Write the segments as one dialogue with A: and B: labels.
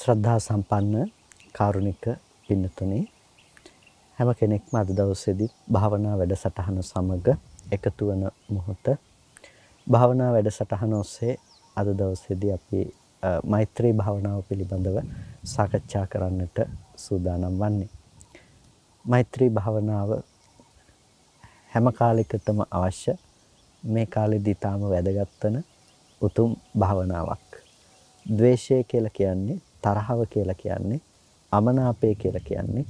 A: ශ්‍රද්ධා සම්පන්න කාරුණික පින්නතුනි හැම කෙනෙක්ම අද දවසේදී භාවනා වැඩසටහන සමග එකතු වන මොහොත භාවනා වැඩසටහන ඔස්සේ අද දවසේදී අපි මෛත්‍රී භාවනාව පිළිබඳව සාකච්ඡා කරන්නට සූදානම් වන්නේ මෛත්‍රී භාවනාව හැම කාලයකටම අවශ්‍ය මේ කාලෙදී ඊටාම වැදගත් උතුම් භාවනාවක් ද්වේෂය කියලා කියන්නේ තරහව කියලා කියන්නේ අමනාපය කියලා කියන්නේ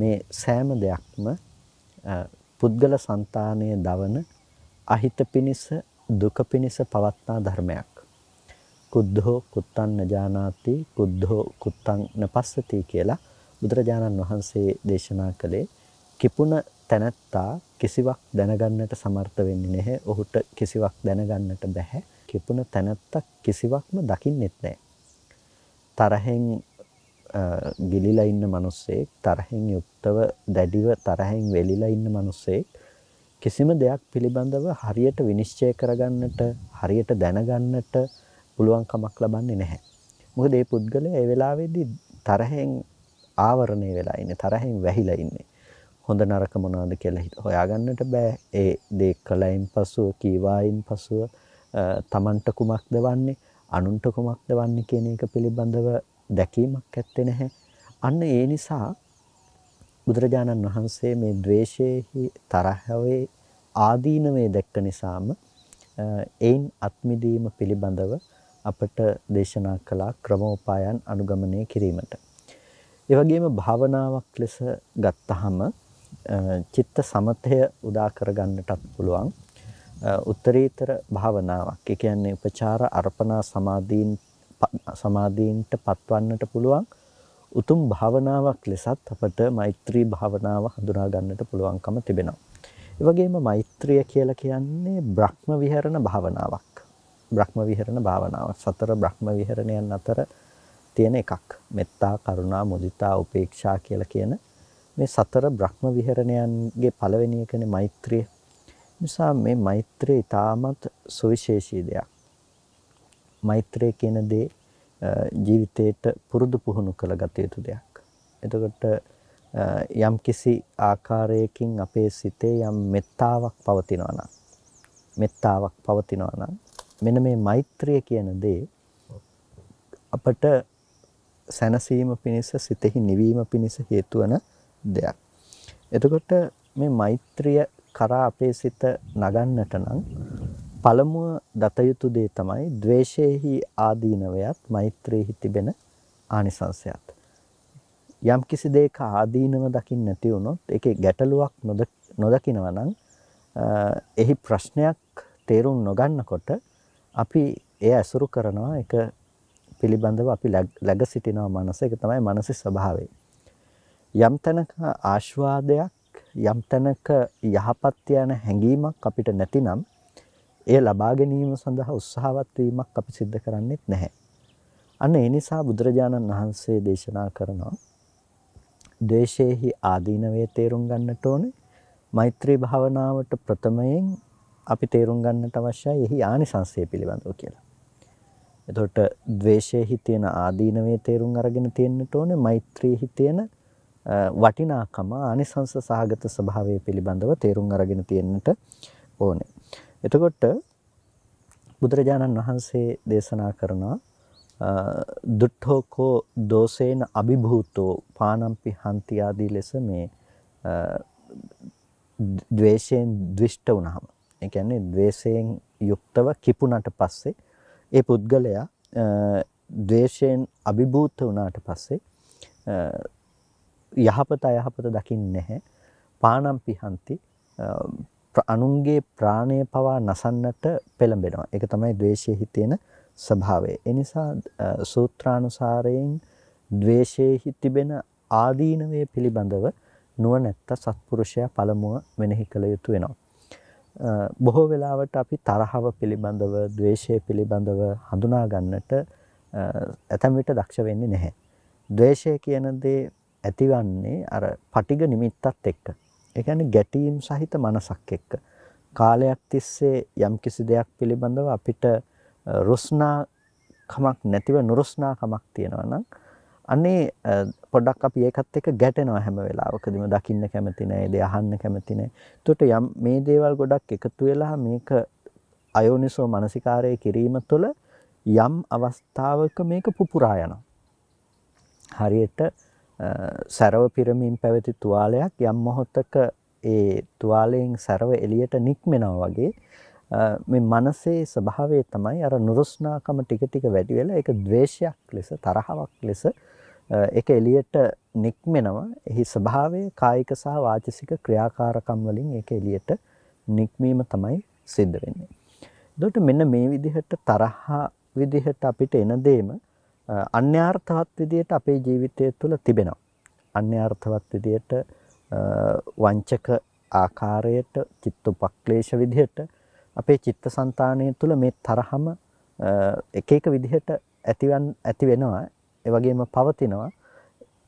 A: මේ සෑම දෙයක්ම පුද්ගල సంతානයේ දවන අහිත පිනිස දුක පිනිස පවත්නා ධර්මයක් කුද්ධෝ කුත්තං නජානාති කුද්ධෝ කුත්තං නපස්සති කියලා බුදුරජාණන් වහන්සේ දේශනා කළේ කිපුණ තැනැත්තා කිසිවක් දැනගන්නට සමර්ථ වෙන්නේ නැහැ ඔහුට කිසිවක් දැනගන්නට බෑ කිපුණ තැනැත්තා කිසිවක්ම දකින්නෙත් නැහැ තරහෙන් ගිලිලා ඉන්න මිනිස්සෙක් තරහෙන් යුක්තව දැඩිව තරහෙන් වෙලිලා ඉන්න මිනිස්සෙක් කිසිම දෙයක් පිළිබඳව හරියට විනිශ්චය කරගන්නට හරියට දැනගන්නට පුළුවන් කමක් ලබන්නේ නැහැ. මොකද මේ පුද්ගලයා ඒ වෙලාවේදී තරහෙන් ආවරණය වෙලා ඉන්නේ තරහෙන් වැහිලා ඉන්නේ. හොඳ නරක මොනවාද කියලා හොයාගන්නට බෑ. ඒ දේ කලයින් පසුව කීවායින් පසුව තමන්ට කුමක්ද වන්නේ අනුන්ට කුමක්ද වන්නේ කියන එක පිළිබඳව දැකීමක් ඇත්තේ නැහැ. අන්න ඒ නිසා බුදුරජාණන් වහන්සේ මේ ද්වේෂයේහි තරහවේ ආදීනවේ දැක්ක නිසාම එයින් අත්මිදීම පිළිබඳව අපට දේශනා කළා ක්‍රමෝපායන් අනුගමනය කිරීමට. ඒ වගේම භාවනාවක් ලෙස ගත්තහම චිත්ත සමතය උදා කරගන්නටත් පුළුවන්. උත්තරීතර භාවනාවක්. ඒ කියන්නේ උපචාර අර්පණා සමාධීන් සමාධීන්ට පත්වන්නට පුළුවන් උතුම් භාවනාවක් ලෙසත් අපට මෛත්‍රී භාවනාව හඳුනා ගන්නට පුළුවන්කම තිබෙනවා. ඒ වගේම මෛත්‍රිය කියලා කියන්නේ බ්‍රහ්ම විහරණ භාවනාවක්. බ්‍රහ්ම විහරණ භාවනාව සතර බ්‍රහ්ම විහරණයන් අතර තියෙන එකක්. මෙත්තා, කරුණා, මුදිතා, උපේක්ෂා කියලා කියන මේ සතර බ්‍රහ්ම විහරණයන්ගේ පළවෙනි එකනේ මෛත්‍රිය. නිසා මේ මෛත්‍රිය ඊටමත් සුවිශේෂී දෙයක්. මෛත්‍රිය කියන දේ ජීවිතයට පුරුදු පුහුණු කළගත යුතු දෙයක්. එතකොට යම් කිසි ආකාරයකින් අපේ සිතේ යම් මෙත්තාවක් පවතිනවා නම් මෙත්තාවක් පවතිනවා නම් මෙන්න මේ මෛත්‍රිය කියන දේ අපට සැනසීම පිණිස සිතෙහි නිවීම පිණිස හේතු දෙයක්. එතකොට මේ මෛත්‍රිය කරා අපේ සිත නගන්නට නම් පළමුව දත යුතු දේ තමයි द्वේෂයේහි ආදීනවයත් මෛත්‍රියේහි තිබෙන ආනිසංශයත් යම් කිසි දෙයක ආදීනව දකින්න නැති වුණොත් ඒකේ ගැටලුවක් නොදකිනවා නම් එහි ප්‍රශ්නයක් තේරුම් නොගන්නකොට අපි එය ඇසුරු කරනවා ඒක පිළිබඳව අපි läග සිටිනවා මනස ඒක තමයි මානසික ස්වභාවය යම් තැනක ආස්වාදයක් යම් තැනක යහපත් යන හැඟීමක් අපිට නැතිනම් එය ලබා ගැනීම සඳහා උත්සාහවත් වීමක් අපි සිද්ධ කරන්නේත් නැහැ. අන්න ඒ නිසා බුදුරජාණන් වහන්සේ දේශනා කරනවා ද්වේෂයේහි ආදීනවේ තේරුම් ගන්නට ඕනේ. මෛත්‍රී භාවනාවට ප්‍රථමයෙන් අපි තේරුම් ගන්නට අවශ්‍යයි එහි ආනිසංසය පිළිබඳව කියලා. එතකොට ද්වේෂයේහි තියෙන ආදීනවේ තේරුම් අරගෙන තියෙන්නට ඕනේ මෛත්‍රීහි තියෙන වටිනාකම ආනිසංස සහගත ස්වභාවය පිළිබඳව තේරුම් අරගෙන තියෙන්නට ඕනේ. එතකොට බුදුරජාණන් වහන්සේ දේශනා කරනවා දුට්ඨෝකෝ දෝසේන අභිභූතෝ පානම්පි හන්ති ආදී ලෙස මේ ද්වේෂයෙන් දෘෂ්ට වුණාම ඒ කියන්නේ ද්වේෂයෙන් යුක්තව කිපුණට පස්සේ ඒ පුද්ගලයා ද්වේෂයෙන් අභිභූත වුණාට පස්සේ යහපත අයහපත දකින්නේ නැහැ. පානම් පිහන්ති අනුන්ගේ ප්‍රාණය පවා නසන්නට පෙළඹෙනවා. ඒක තමයි ද්වේෂයෙහි තියෙන ස්වභාවය. ඒ නිසා සූත්‍රානුසාරයෙන් ද්වේෂයෙහි තිබෙන ආදීනවය පිළිබඳව නුවණැත්ත සත්පුරුෂයා පළමුව මෙනෙහි කළ යුතු වෙනවා. බොහෝ වෙලාවට අපි තරහව පිළිබඳව, ද්වේෂය පිළිබඳව හඳුනා ගන්නට ඇතැම් විට දක්ෂ වෙන්නේ නැහැ. ද්වේෂය කියන දේ ඇතිවන්නේ අර පටිග නිමිත්තත් එක්ක. ඒ කියන්නේ ගැටීම් සහිත මනසක් එක්ක. කාලයක් තිස්සේ යම්කිසි දෙයක් පිළිබඳව අපිට රුස්නා කමක් නැතිව නුරුස්නා කමක් තියෙනවා නම් අනේ පොඩ්ඩක් අපි ඒකත් එක්ක ගැටෙනවා හැම වෙලාවකදීම දකින්න කැමති නැහැ ඒ දේ අහන්න කැමති නැහැ. එතකොට යම් මේ දේවල් ගොඩක් එකතු වෙලා මේක අයෝනිසෝ මානසිකාරය කිරීම තුළ යම් අවස්ථාවක මේක පුපුරා යනවා. හරියට සරව පිරමින් පැවති තුවාලයක් යම් මොහොතක ඒ තුවාලයෙන් සරව එළියට නික්මෙනවා වගේ මේ මනසේ ස්වභාවය තමයි අර නුරුස්නාකම ටික ටික වැඩි වෙලා ඒක ද්වේෂයක් ලෙස තරහවක් ලෙස ඒක එළියට නික්මෙනවා. එහි ස්වභාවය කායික සහ වාචසික ක්‍රියාකාරකම් වලින් ඒක එළියට නික්මීම තමයි සිද්ධ වෙන්නේ. එතකොට මෙන්න මේ විදිහට තරහ විදිහට අපිට එන දෙයම අන්‍යාර්ථවත් විදියට අපේ ජීවිතය තුළ තිබෙනවා. අන්‍යාර්ථවත් විදියට වංචක ආකාරයට චිත්ත උපක්ලේශ විදියට අපේ චිත්ත સંතාණය තුළ මේ තරහම එක එක විදිහට ඇතිවන් ඇති වෙනවා ඒ වගේම පවතිනවා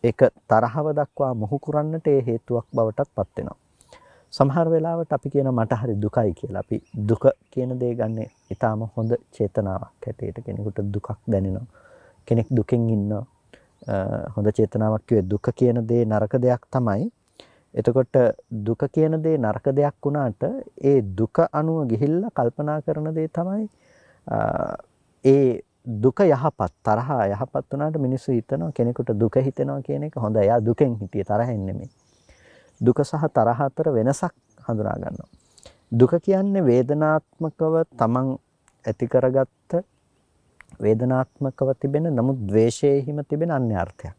A: ඒක තරහව දක්වා මොහු කරන්නට ඒ හේතුවක් බවටත් පත් වෙනවා සමහර වෙලාවට අපි කියන මට හරි දුකයි කියලා අපි දුක කියන දේ ගන්න ඊටාම හොඳ චේතනාවක් හැටියට කෙනෙකුට දුකක් දැනෙනවා කෙනෙක් දුකෙන් ඉන්නවා. හොඳ චේතනාවක් කිව්වේ දුක කියන දේ නරක දෙයක් තමයි. එතකොට දුක කියන දේ නරක දෙයක් වුණාට ඒ දුක අනුව ගිහිල්ලා කල්පනා කරන දේ තමයි ඒ දුක යහපත් තරහා යහපත් වුණාට මිනිස්සු හිතනවා කෙනෙකුට දුක හිතෙනවා කියන එක හොඳයි. එයා දුකෙන් හිටියේ තරහෙන් නෙමෙයි. දුක සහ තරහ අතර වෙනසක් හඳුනා ගන්නවා. දුක කියන්නේ වේදනාත්මකව තමන් ඇති කරගත්ත වේදනාත්මකව තිබෙන නමුත් ද්වේෂයේහිම තිබෙන අන්‍යාර්ථයක්.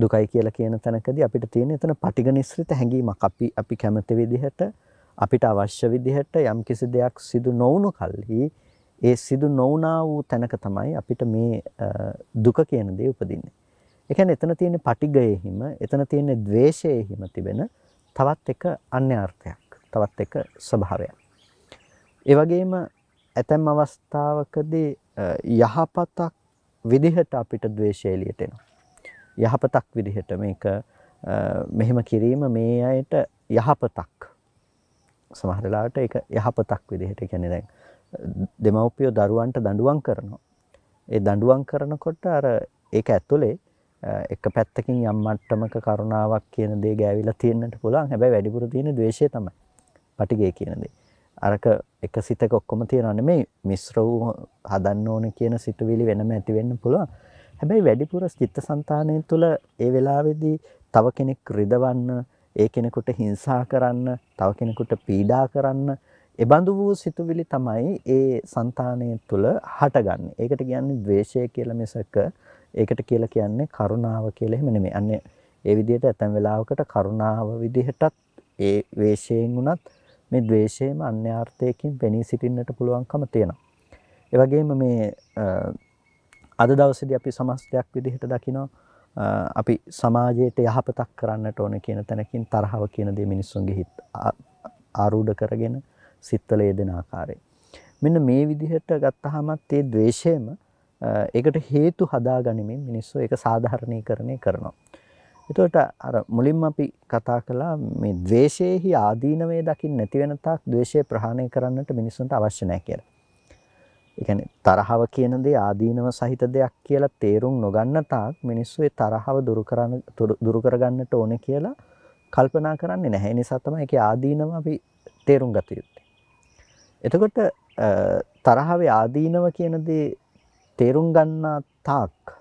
A: දුකයි කියලා කියන තැනකදී අපිට තියෙන එතන පටිග නිස්සෘත හැඟීමක් අපි අපි කැමති විදිහට අපිට අවශ්‍ය විදිහට යම්කිසි දෙයක් සිදු නොවුණු කල්හි ඒ සිදු නොවුනා වූ තැනක තමයි අපිට මේ දුක කියන දේ උපදින්නේ. ඒ කියන්නේ එතන තියෙන පටිගයේහිම එතන තියෙන ද්වේෂයේහිම තිබෙන තවත් එක අන්‍යාර්ථයක්. තවත් එක ස්වභාවයක්. ඒ වගේම ඇතැම් අවස්ථාවකදී යහපතක් විදිහට අපිට ද්වේෂය එළියට එනවා. යහපතක් විදිහට මේක මෙහෙම කිරීම මේ අයට යහපතක්. සමහර වෙලාවට ඒක යහපතක් විදිහට කියන්නේ දැන් දෙමව්පියෝ දරුවන්ට දඬුවම් කරනවා. ඒ දඬුවම් කරනකොට අර ඒක ඇතුලේ එක පැත්තකින් යම් මට්ටමක කරුණාවක් කියන දේ ගෑවිලා තියෙන්නට පුළුවන්. හැබැයි වැඩිපුර තියෙන ද්වේෂය තමයි. පටිගය කියන දේ. අරක එක සිතක ඔක්කොම තියෙනවා නෙමෙයි මිශ්‍ර වූ හදන්න ඕනේ කියන සිතුවිලි වෙනම ඇති වෙන්න පුළුවන්. හැබැයි වැඩිපුර චිත්තසංතානය තුළ ඒ වෙලාවේදී තව කෙනෙක් රිදවන්න, ඒ කෙනෙකුට හිංසා කරන්න, තව කෙනෙකුට පීඩා කරන්න, එබඳු වූ සිතුවිලි තමයි ඒ సంతානය තුළ හටගන්නේ. ඒකට කියන්නේ ද්වේෂය කියලා මිසක ඒකට කියලා කියන්නේ කරුණාව කියලා එහෙම නෙමෙයි. අන්නේ ඒ විදිහට ඇතැම් වෙලාවකට කරුණාව විදිහටත් ඒ වේශයෙන් උනත් මේ ද්වේෂයම අන්‍යාර්ථයකින් පෙනී සිටින්නට පුළුවන්කම තියෙනවා. ඒ වගේම මේ අද දවසේදී අපි සමස්තයක් විදිහට දකිනවා අපි සමාජයට යහපතක් කරන්නට ඕන කියන තැනකින් තරහව කියන දේ මිනිස්සුන්ගේ හිත ආරූඪ කරගෙන සිත්තල යෙදෙන ආකාරය. මෙන්න මේ විදිහට ගත්තහමත් ඒ ද්වේෂයම ඒකට හේතු හදාගනිමින් මිනිස්සු ඒක සාධාරණීකරණය කරනවා. එතකොට අර මුලින්ම අපි කතා කළා මේ द्वේෂයේහි ආදීනවේ දකින්න නැති වෙන තාක් द्वේෂය ප්‍රහාණය කරන්නට මිනිසුන්ට අවශ්‍ය නැහැ කියලා. ඒ කියන්නේ තරහව කියන දේ ආදීනව සහිත දෙයක් කියලා තේරුම් නොගන්න තාක් මිනිස්සු ඒ තරහව දුරු කරන්න දුරු කරගන්නට ඕනේ කියලා කල්පනා කරන්නේ නැහැ. ඒ නිසා තමයි ඒකේ ආදීනව අපි තේරුම් ගත යුත්තේ. එතකොට තරහවේ ආදීනව කියන දේ තේරුම් ගන්නා තාක්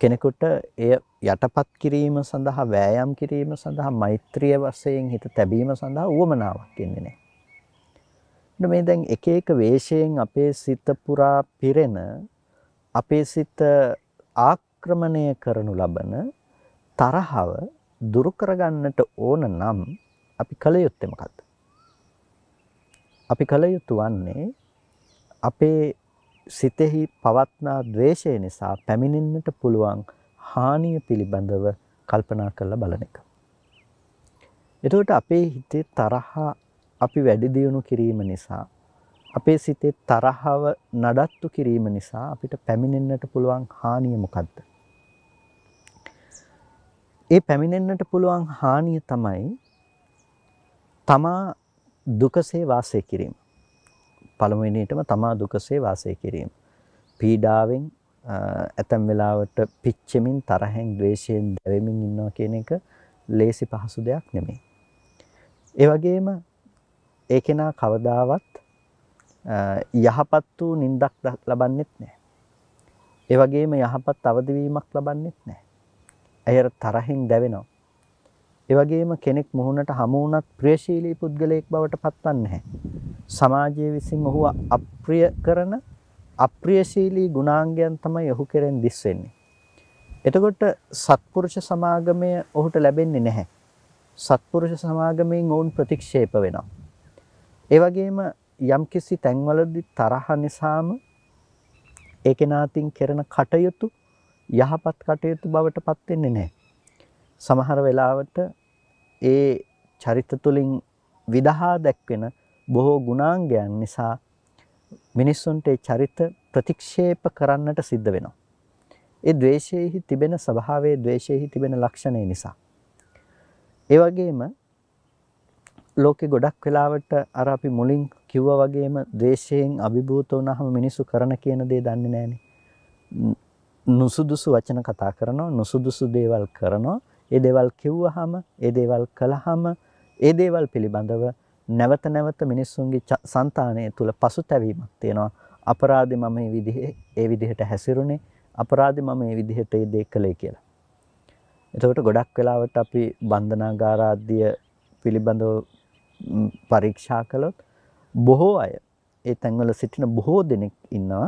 A: කෙනෙකුට එය යටපත් කිරීම සඳහා වෑයම් කිරීම සඳහා මෛත්‍රිය වශයෙන් හිත තැබීම සඳහා උවමනාවක් ඉන්නේ නැහැ. මේ දැන් එක එක වේශයෙන් අපේ සිත පුරා පිරෙන අපේ සිත ආක්‍රමණය කරනු ලබන තරහව දුරු කරගන්නට ඕන නම් අපි කල යුත්තේ මොකක්ද? අපි කල යුතු වන්නේ අපේ සිතෙහි පවත්නා ද්වේෂය නිසා පැමිණෙන්නට පුළුවන් හානිය පිළිබඳව කල්පනා කරලා බලන එක. එතකොට අපේ හිතේ තරහා අපි වැඩි දියුණු කිරීම නිසා අපේ සිතේ තරහව නඩත්තු කිරීම නිසා අපිට පැමිණෙන්නට පුළුවන් හානිය මොකක්ද? ඒ පැමිණෙන්නට පුළුවන් හානිය තමයි තමා දුකසේ වාසය කිරීම. පළමුවෙනියටම තමා දුකසේ වාසය කිරීම. පීඩාවෙන් ඇතැම් වෙලාවට පිච්චෙමින් තරහෙන් ද්වේෂයෙන් දැවෙමින් ඉන්නවා කියන එක ලේසි පහසු දෙයක් නෙමෙයි. ඒ වගේම ඒ කෙනා කවදාවත් යහපත් වූ නිින්දක් ලබන්නේත් නැහැ. ඒ වගේම යහපත් අවදිවීමක් ලබන්නේත් නැහැ. ඇයර තරහින් දැවෙනවා. ඒ වගේම කෙනෙක් මොහොනට හමු වුණත් ප්‍රියශීලී පුද්ගලයෙක් බවට පත්වන්නේ නැහැ. සමාජයේ විසින් ඔහුව අප්‍රිය කරන අප්‍රියශීලී ගුණාංගයන් තමයි ඔහු කෙරෙන් දිස් වෙන්නේ. එතකොට සත්පුරුෂ සමාගමය ඔහුට ලැබෙන්නේ නැහැ. සත්පුරුෂ සමාගමෙන් ඔවුන් ප්‍රතික්ෂේප වෙනවා. ඒ වගේම යම්කිසි තැන්වලදී තරහ නිසාම ඒ කෙනාටින් කරන කටයුතු යහපත් කටයුතු බවට පත් වෙන්නේ නැහැ. සමහර වෙලාවට ඒ චරිත තුළින් විදහා දැක්වෙන බොහෝ ගුණාංගයන් නිසා මිනිස්සුන්ට ඒ චරිත ප්‍රතික්ෂේප කරන්නට සිද්ධ වෙනවා. ඒ ද්වේෂයෙහි තිබෙන ස්වභාවයේ ද්වේෂයෙහි තිබෙන ලක්ෂණය නිසා. ඒ වගේම ලෝකෙ ගොඩක් වෙලාවට අර අපි මුලින් කිව්වා වගේම ද්වේෂයෙන් අභිභූත වුණාම මිනිස්සු කරන කියන දේ දන්නේ නැහනේ. නුසුදුසු වචන කතා කරනවා, නුසුදුසු දේවල් කරනවා. ඒ දේවල් කිව්වහම, ඒ දේවල් කළහම, ඒ දේවල් පිළිබඳව නැවත නැවත මිනිස්සුන්ගේ సంతානය තුල පසුතැවීමක් තියෙනවා. අපරාධි මම මේ විදිහේ ඒ විදිහට හැසිරුණේ, අපරාධි මම මේ විදිහට ඒ දේ කළේ කියලා. එතකොට ගොඩක් වෙලාවට අපි බන්ධනාගාර ආදිය පිළිබඳව පරීක්ෂා කළොත් බොහෝ අය ඒ තැන්වල සිටින බොහෝ දෙනෙක් ඉන්නවා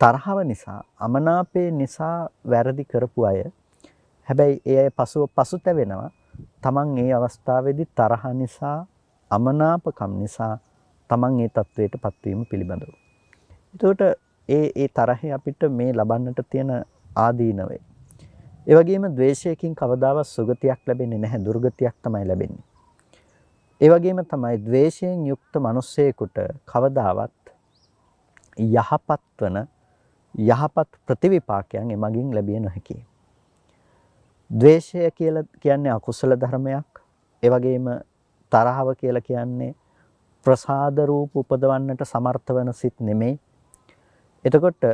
A: තරහව නිසා අමනාපය නිසා වැරදි කරපු අය හැබැයි ඒ අය පසුව පසුතැවෙනවා. තමන් ඒ අවස්ථාවේදී තරහ නිසා, අමනාපකම් නිසා තමන් ඒ තත්වයට පත්වීම පිළිබඳව. එතකොට ඒ ඒ තරහේ අපිට මේ ලබන්නට තියෙන ආදීනවේ. ඒ වගේම द्वේෂයෙන් කවදාවත් සුගතියක් ලැබෙන්නේ නැහැ දුර්ගතියක් තමයි ලැබෙන්නේ. ඒ වගේම තමයි द्वේෂයෙන් යුක්ත මිනිස්සෙකුට කවදාවත් යහපත් වන යහපත් ප්‍රතිවිපාකයන් එමගින් ලැබිය නොහැකියි. ද්වේෂය කියලා කියන්නේ අකුසල ධර්මයක්. ඒ වගේම තරහව කියලා කියන්නේ ප්‍රසාද රූප උපදවන්නට සමර්ථ වෙන සිත් නෙමෙයි. එතකොට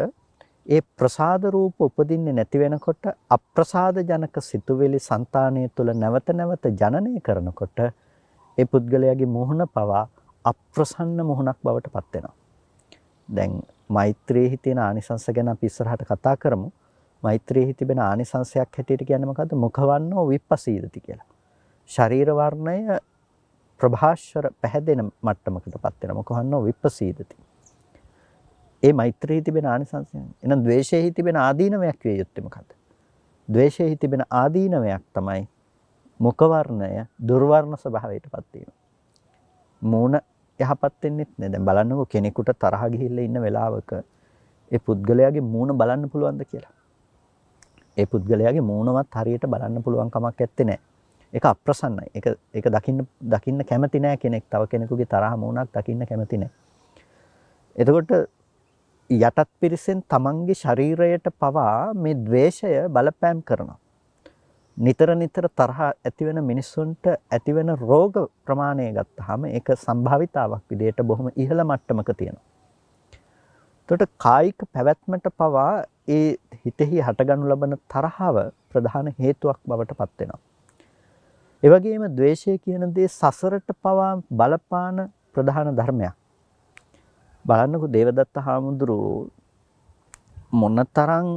A: ඒ ප්‍රසාද රූප උපදින්නේ නැති වෙනකොට අප්‍රසාද ජනක සිතුවිලි సంతානය තුළ නැවත නැවත ජනනය කරනකොට ඒ පුද්ගලයාගේ මුහුණ පවා අප්‍රසන්න මුහුණක් බවට පත් වෙනවා. දැන් මෛත්‍රියේ තියෙන ආනිසංස ගැන අපි ඉස්සරහට කතා කරමු. මෛත්‍රියෙහි තිබෙන ආනිසංශයක් හැටියට කියන්නේ මොකද්ද? මුඛවන්නෝ විප්පසීදති කියලා. ශරීර වර්ණය ප්‍රභාෂර පැහැදෙන මට්ටමකටපත් වෙන මුඛවන්නෝ විප්පසීදති. ඒ මෛත්‍රියෙහි තිබෙන ආනිසංශයන්. එහෙනම් ද්වේෂයෙහි තිබෙන ආදීනමයක් විය යුත්තේ මොකද්ද? ද්වේෂයෙහි තිබෙන ආදීනමයක් තමයි මුඛවර්ණය දුර්වර්ණ ස්වභාවයටපත් වීම. මූණ යහපත් වෙන්නෙත් නෑ. දැන් බලන්නකෝ කෙනෙකුට තරහ ගිහිල්ලා ඉන්න වෙලාවක ඒ පුද්ගලයාගේ මූණ බලන්න පුළුවන්ද කියලා. ඒ පුද්ගලයාගේ මූුණවත් හරියට බලන්න පුළුවන් කමක් ඇත්තේ නෑ එක අප්‍රසන්නයි එක දකින්න දකින්න කැමති නෑ කෙනෙක් තව කෙනෙකුගේ තරහ මූුණක් දකින්න කැමති නෑ එතකොට යටත් පිරිසෙන් තමන්ගේ ශරීරයට පවා මේ දවේශය බලපෑම් කරනවා. නිතර නිතර තරහ ඇතිවෙන මිනිස්සුන්ට ඇතිවෙන රෝග ප්‍රමාණය ගත්ත හම එක සම්භාවිතාවක් විදියට බොහොම ඉහළ මට්ටමක තියෙනවා. තොට කායික පැවැත්මට පවා ඒ හිතෙහි හටගනු ලබන තරහාව ප්‍රධාන හේතුවක් බවට පත්වෙනවා. එවගේම දවේශය කියන දේ සසරට පවා බලපාන ප්‍රධාන ධර්මයක්. බලන්නකු දේවදත්ත හාමුදුරුව මොන්න තරං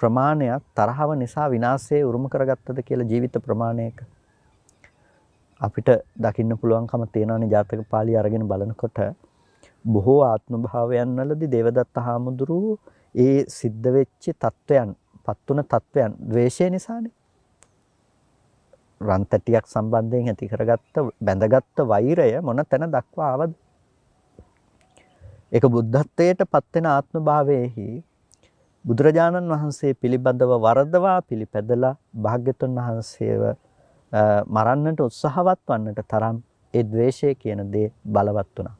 A: ප්‍රමාණයක් තරහව නිසා විනාසේ උරුම කරගත්තද කියලා ජීවිත ප්‍රමාණයක අපිට දකින්න පුළුවන්කම තියෙනවනේ ජාතක පාලි අරගෙන බලනකොට බොහෝ ආත්ම භාවයන් වලදී දේවදත්ත හාමුදුරුවෝ ඒ සිද්ධ වෙච්ච තත්වයන් පත්තුන තත්වයන් ද්වේෂය නිසානේ රන් තැටියක් සම්බන්ධයෙන් ඇති කරගත්ත බැඳගත්ත වෛරය මොන තැන දක්වා ආවද ඒක බුද්ධත්වයට පත්වෙන ආත්ම භාවයේහි බුදුරජාණන් වහන්සේ පිළිබඳව වරදවා පිළිපැදලා භාග්‍යතුන් වහන්සේව මරන්නට උත්සාහවත් වන්නට තරම් ඒ ද්වේෂය කියන දේ බලවත් වුණා.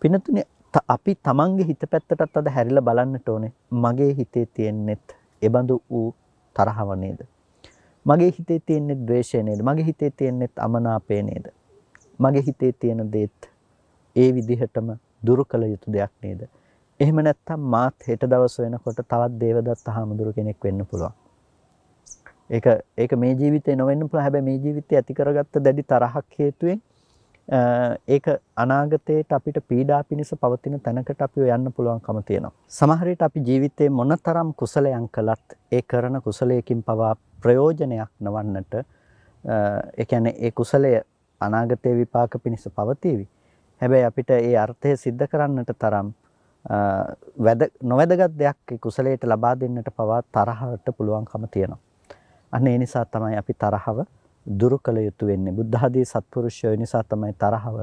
A: පිනතුනේ අපි තමන්ගේ හිත පැත්තටත් අද හැරිලා බලන්නට ඕනේ. මගේ හිතේ තියෙන්නේත් එබඳු වූ තරහව නේද? මගේ හිතේ තියෙන්නේත් ද්වේෂය නේද? මගේ හිතේ තියෙන්නේත් අමනාපය නේද? මගේ හිතේ තියෙන දේත් ඒ විදිහටම දුරු කළ යුතු දෙයක් නේද? එහෙම නැත්නම් මාත් හෙට දවස වෙනකොට තවත් දේවදත්ත හාමුදුරු කෙනෙක් වෙන්න පුළුවන්. ඒක ඒක මේ ජීවිතේ නොවෙන්න පුළුවන්. හැබැයි මේ ජීවිතේ ඇති කරගත්ත දැඩි තරහක් හේතුවෙන් ඒක අනාගතයට අපිට පීඩා පිණිස පවතින තැනකට අපිව යන්න පුළුවන්කම තියෙනවා. සමහර විට අපි ජීවිතේ මොනතරම් කුසලයන් කළත් ඒ කරන කුසලයකින් පවා ප්‍රයෝජනයක් නවන්නට ඒ කියන්නේ ඒ කුසලය අනාගතයේ විපාක පිණිස පවතිවි. හැබැයි අපිට ඒ අර්ථය सिद्ध කරන්නට තරම් වැද නොවැදගත් දෙයක් කුසලයට ලබා දෙන්නට පවා තරහවට පුළුවන්කම තියෙනවා. අන්න ඒ නිසා තමයි අපි තරහව දුරු කළ යුතු වෙන්නේ. බුද්ධ ආදී සත්පුරුෂයෝ නිසා තමයි තරහව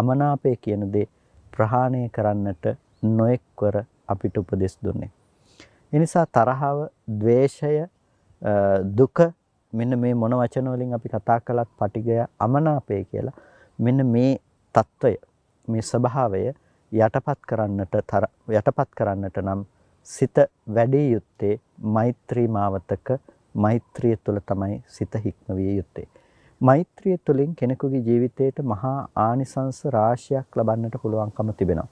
A: අමනාපය කියන දේ ප්‍රහාණය කරන්නට නොඑක්වර අපිට උපදෙස් දුන්නේ. ඒ නිසා තරහව, ద్వේෂය, දුක මෙන්න මේ මොන වචන වලින් අපි කතා කළත් පටිගය අමනාපය කියලා මෙන්න මේ తত্ত্বය මේ ස්වභාවය යටපත් කරන්නට යටපත් කරන්නට නම් සිත වැඩි යුත්තේ මෛත්‍රී මාවතක මෛත්‍රිය තුළ තමයි සිත හික්මවිය යුත්තේ. මෛත්‍රිය තුළින් කෙනෙකුගේ ජීවිතයට මහා ආනිසංස රාශියක් ලබන්නට පුළුවන්කම තිබෙනවා.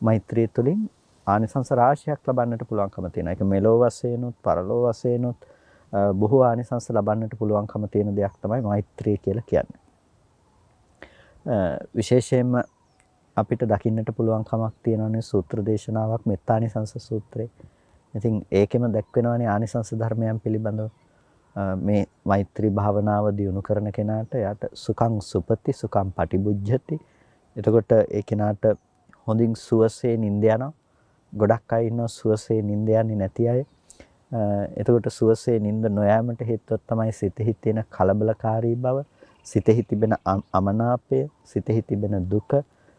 A: මෛත්‍රිය තුළින් ආනිසංස රාශියක් ලබන්නට පුළුවන්කම තියෙනවා. ඒක මෙලෝ වශයෙන්ුත්, පරලෝ වශයෙන්ුත් බොහෝ ආනිසංස ලබන්නට පුළුවන්කම තියෙන දෙයක් තමයි මෛත්‍රිය කියලා කියන්නේ. විශේෂයෙන්ම අපිට දකින්නට පුළුවන් කමක් තියෙනවානේ සූත්‍ර දේශනාවක් මෙත්තානිසංස සූත්‍රේ. ඉතින් ඒකෙම දැක්වෙනවානේ ආනිසංස ධර්මයන් පිළිබඳව මේ මෛත්‍රී භාවනාව දියුණු කරන කෙනාට යාට සුඛං සුපති සුඛං පටිබුද්ධති එතකොට ඒ කෙනාට හොඳින් සුවසේ නිින්ද යනවා ගොඩක් අය ඉන්නවා සුවසේ නිින්ද යන්නේ නැති අය එතකොට සුවසේ නිින්ද නොයෑමට හේතුව තමයි සිතෙහි තියෙන කලබලකාරී බව සිතෙහි තිබෙන අමනාපය සිතෙහි තිබෙන දුක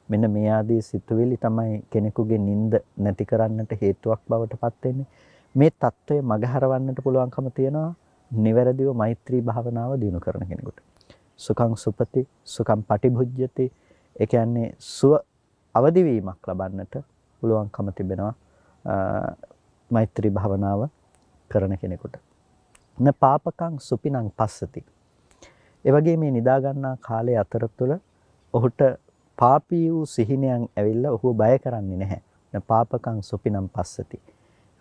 A: මෙන්න මේ ආදී සිතුවිලි තමයි කෙනෙකුගේ නිින්ද නැති කරන්නට හේතුවක් බවට පත් මේ தত্ত্বය මගහරවන්නට පුළුවන්කම තියෙනවා නිවැරදිව මෛත්‍රී භාවනාව දිනු කරන කෙනෙකුට. සුඛං සුපති සුඛං පටිභුජ්‍යති ඒ කියන්නේ සුව අවදිවීමක් ලබන්නට පුළුවන්කම තිබෙනවා මෛත්‍රී භාවනාව කරන කෙනෙකුට. න පාපකං සුපිනං පස්සති. ඒ වගේ මේ නිදා ගන්නා කාලය අතර තුළ ඔහුට පාපී වූ සිහිනයන් ඇවිල්ලා ඔහුව බය කරන්නේ නැහැ. පාපකං සුපිනම් පස්සති.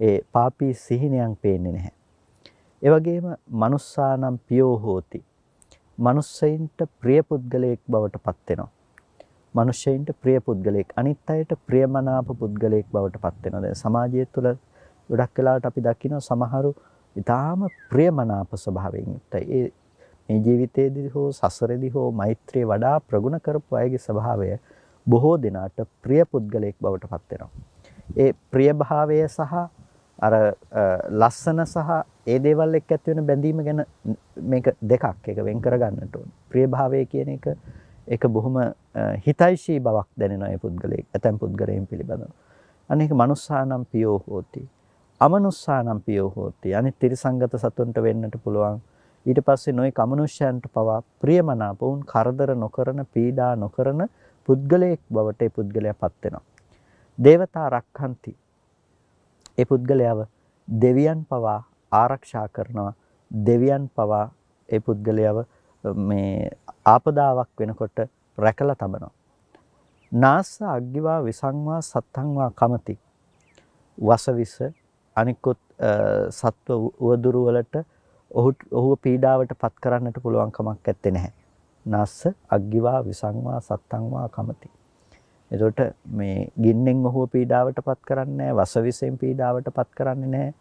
A: ඒ පාපී සිහිනයන් පේන්නේ නැහැ. ඒ වගේම manussානම් පියෝ හෝති. මිනිස්සෙයින්ට ප්‍රිය පුද්ගලයෙක් බවට පත් වෙනවා. මිනිස්සෙයින්ට ප්‍රිය පුද්ගලයෙක් අනිත් අයට ප්‍රියමනාප පුද්ගලයෙක් බවට පත් වෙනවා. දැන් සමාජය තුළ ගොඩක් වෙලාවට අපි දකිනවා සමහරු ඊටාම ප්‍රියමනාප ස්වභාවයෙන් යුක්තයි. ඒ මේ ජීවිතයේදී හෝ සසරේදී හෝ මෛත්‍රිය වඩා ප්‍රගුණ කරපු අයගේ ස්වභාවය බොහෝ දිනාට ප්‍රිය පුද්ගලයෙක් බවට පත් වෙනවා. ඒ ප්‍රියභාවය සහ අර ලස්සන සහ ඒ දේවල් එක්ක ඇති වෙන බැඳීම ගැන මේක දෙකක් එක වෙන් කරගන්නට ඕනේ. ප්‍රියභාවය කියන එක ඒක බොහොම හිතයිශී බවක් දැනෙන අය පුද්ගලයෙක් ඇතැම් පුද්ගලයන් පිළිබඳව. අනේක මනුස්සානම් පියෝ හෝති. අමනුස්සානම් පියෝ හෝති. අනිත් ත්‍රිසංගත සතුන්ට වෙන්නට පුළුවන්. ඊට පස්සේ නොයි කමනුෂ්‍යයන්ට පවා ප්‍රියමනාප වුන් කරදර නොකරන පීඩා නොකරන පුද්ගලයෙක් බවට ඒ පුද්ගලයා පත් වෙනවා. දේවතා රක්ඛන්ති. ඒ පුද්ගලයාව දෙවියන් පවා ආරක්ෂා කරනවා. දෙවියන් පවා ඒ පුද්ගලයාව මේ ආපදාවක් වෙනකොට රැකලා තබනවා. නාස්ස අග්ගිවා විසංවා සත්තංවා කමති. වසවිස අනිකුත් සත්ව උවදුරු වලට ඔහු ඔහුව පීඩාවට පත් කරන්නට පුළුවන් කමක් ඇත්තේ නැහැ. නස්ස අග්ගිවා විසංවා සත්තංවා කමති. එතකොට මේ ගින්නෙන් ඔහුව පීඩාවට පත් කරන්නේ වසවිසෙන් පීඩාවට පත් කරන්නේ නැහැ.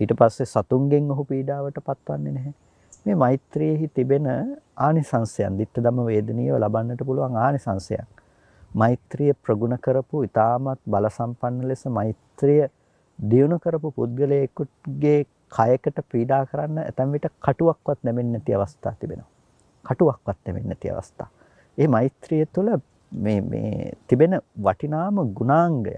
A: ඊට පස්සේ සතුන්ගෙන් ඔහු පීඩාවට පත්වන්නේ නැහැ. මේ මෛත්‍රියේහි තිබෙන ආනිසංසයන්, ditta dhamma වේදනීය ලබන්නට පුළුවන් ආනිසංසයන්. මෛත්‍රිය ප්‍රගුණ කරපු ඊටාමත් බලසම්පන්න ලෙස මෛත්‍රිය දියුණු කරපු පුද්ගලයෙකුගේ කයකට පීඩා කරන්න ඇතැම් විට කටුවක්වත් නැමෙන්නේ නැති අවස්ථා තිබෙනවා. කටුවක්වත් නැමෙන්නේ නැති අවස්ථා. ඒ මෛත්‍රිය තුළ මේ මේ තිබෙන වටිනාම ගුණාංගය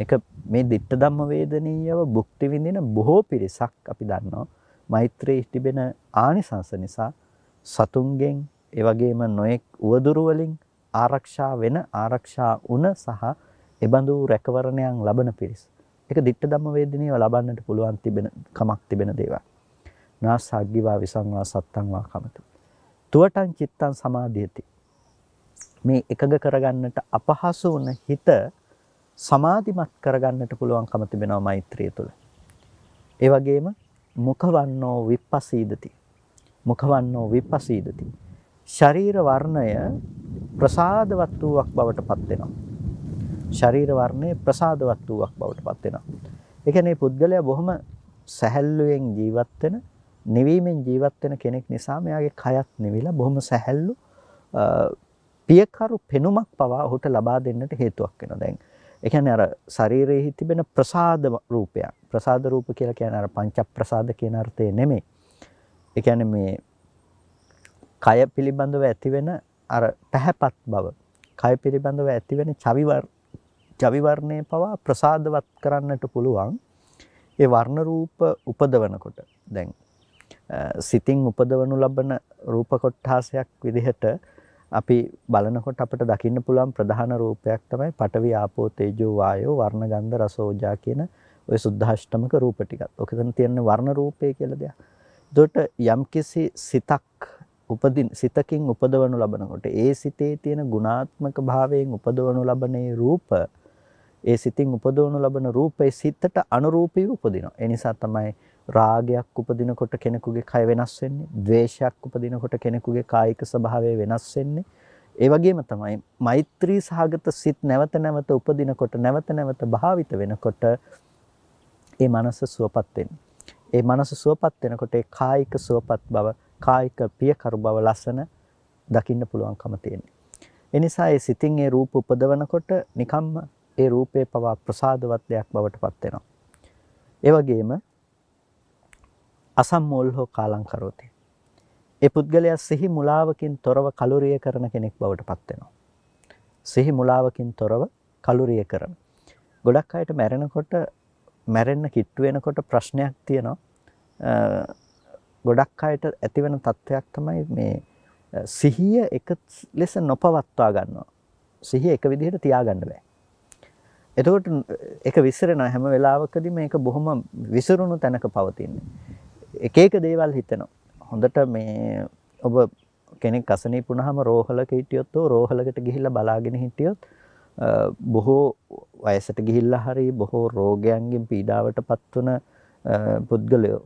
A: ඒක මේ ditta ධම්ම වේදනීයව භුක්ති විඳින බොහෝ පිරිසක් අපි දන්නවා මෛත්‍රියේ තිබෙන ආනිසංස නිසා සතුන්ගෙන් ඒ වගේම නොයෙක් උවදුරු වලින් ආරක්ෂා වෙන ආරක්ෂා වුණ සහ එබඳු රැකවරණයක් ලබන පිරිස ඒක ditta ධම්ම වේදිනේව ලබන්නට පුළුවන් තිබෙන කමක් තිබෙන දේවල්. නාස් සග්ගිවා විසංවා සත්තං වා කමතු. තුවටං චිත්තං සමාධියති. මේ එකඟ කරගන්නට අපහසු වුණ හිත සමාධිමත් කරගන්නට පුළුවන්කම තිබෙනවා මෛත්‍රිය තුළ. ඒ වගේම මුඛවන්නෝ විපස්සීදති. මුඛවන්නෝ විපස්සීදති. ශරීර වර්ණය ප්‍රසාදවත් වූවක් බවට පත් වෙනවා. ශරීර වර්ණය ප්‍රසාදවත් වූවක් බවට පත් වෙනවා. ඒ කියන්නේ පුද්ගලයා බොහොම සැහැල්ලුවෙන් ජීවත් වෙන, නිවීමෙන් ජීවත් වෙන කෙනෙක් නිසා මෙයාගේ කයත් නිවිලා බොහොම සැහැල්ලු පියකරු පෙනුමක් පවා ඔහුට ලබා දෙන්නට හේතුවක් වෙනවා. දැන් ඒ කියන්නේ අර ශරීරයේ තිබෙන ප්‍රසාද රූපය. ප්‍රසාද රූප කියලා කියන්නේ අර පංච ප්‍රසාද කියන අර්ථය නෙමෙයි. ඒ කියන්නේ මේ කය පිළිබඳව ඇතිවෙන අර පැහැපත් බව, කය පිළිබඳව ඇතිවෙන චවිවර්ණ ජවි වර්ණය පවා ප්‍රසාදවත් කරන්නට පුළුවන් ඒ වර්ණ රූප උපදවනකොට දැන් සිතින් උපදවනු ලබන රූප කොට්ටාසයක් විදිහට අපි බලනකොට අපට දකින්න පුළුවන් ප්‍රධාන රූපයක් තමයි පඨවි ආපෝ තේජෝ වායෝ වර්ණ ගන්ධ රස ඕජා කියන ওই සුද්ධාෂ්ටමක රූප ටිකත්. ඔකෙතන තියෙන වර්ණ රූපය කියලා දෙයක්. එතකොට යම්කිසි සිතක් උපදින් සිතකින් උපදවනු ලබනකොට ඒ සිතේ තියෙන ගුණාත්මක භාවයෙන් උපදවනු ලබන රූප ඒ සිතින් උපදවනු ලබන රූපේ සිතට අනුරූපීව උපදිනවා. ඒ නිසා තමයි රාගයක් උපදිනකොට කෙනෙකුගේ කය වෙනස් වෙන්නේ, ද්වේෂයක් උපදිනකොට කෙනෙකුගේ කායික ස්වභාවය වෙනස් වෙන්නේ. ඒ වගේම තමයි මෛත්‍රී සහගත සිත් නැවත නැවත උපදිනකොට නැවත නැවත භාවිත වෙනකොට ඒ මනස සුවපත් වෙන්නේ. ඒ මනස සුවපත් වෙනකොට ඒ කායික සුවපත් බව, කායික පියකරු බව ලස්සන දකින්න පුළුවන්කම තියෙනවා. එනිසා ඒ සිතින් ඒ රූප උපදවනකොට නිකම්ම ඒ රූපේ පවා ප්‍රසාදවත් දෙයක් බවට පත් වෙනවා. ඒ වගේම අසම්මෝල් හෝ කාලං කරෝති. ඒ පුද්ගලයා සිහි මුලාවකින් තොරව කලුරිය කරන කෙනෙක් බවට පත් වෙනවා. සිහි මුලාවකින් තොරව කලුරිය කරන. ගොඩක් අයට මැරෙනකොට මැරෙන්න කිට්ටු වෙනකොට ප්‍රශ්නයක් තියෙනවා. ගොඩක් අයට ඇතිවෙන තත්ත්වයක් තමයි මේ සිහිය එක ලෙස නොපවත්වා ගන්නවා. සිහිය එක විදිහට තියාගන්න බෑ. එතකොට ඒක විසිරෙනවා හැම වෙලාවකදී මේක බොහොම විසිරුණු තැනක පවතින්නේ. එක එක දේවල් හිතෙනවා. හොඳට මේ ඔබ කෙනෙක් අසනීප වුණාම රෝහලක හිටියොත් රෝහලකට ගිහිල්ලා බලාගෙන හිටියොත් බොහෝ වයසට ගිහිල්ලා හරි බොහෝ රෝගයන්ගෙන් පීඩාවටපත් වුණ පුද්ගලයෝ